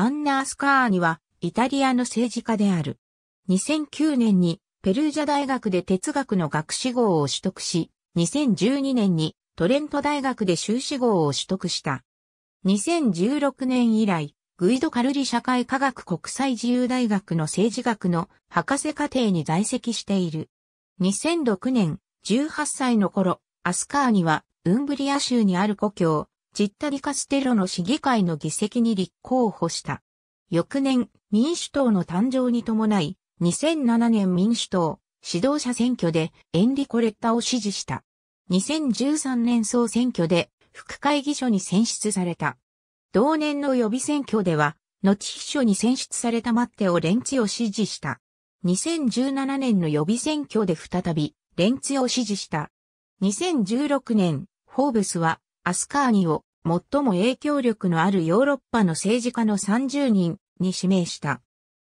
アンナ・アスカーニは、イタリアの政治家である。2009年に、ペルージャ大学で哲学の学士号を取得し、2012年に、トレント大学で修士号を取得した。2016年以来、グイド・カルリ社会科学国際自由大学の政治学の博士課程に在籍している。2006年、18歳の頃、アスカーニは、ウンブリア州にある故郷、チッタ・ディカステロの市議会の議席に立候補した。翌年、民主党の誕生に伴い、2007年民主党指導者選挙でエンリコ・レッタを支持した。2013年総選挙で副会議所に選出された。同年の予備選挙では、後秘書に選出されたマッテオ・レンチを支持した。2017年の予備選挙で再び、レンチを支持した。2016年、フォーブスは、アスカーニを最も影響力のあるヨーロッパの政治家の30人に指名した。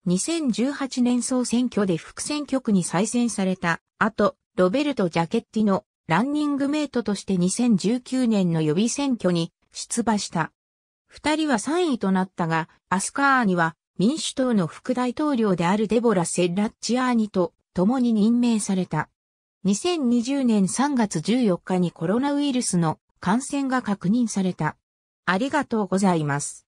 2018年総選挙で副選挙区に再選された後、ロベルト・ジャケッティのランニングメイトとして2019年の予備選挙に出馬した。二人は3位となったが、アスカーニは民主党の副大統領であるデボラ・セッラッチアーニと共に任命された。2020年3月14日にコロナウイルスの感染が確認された。ありがとうございます。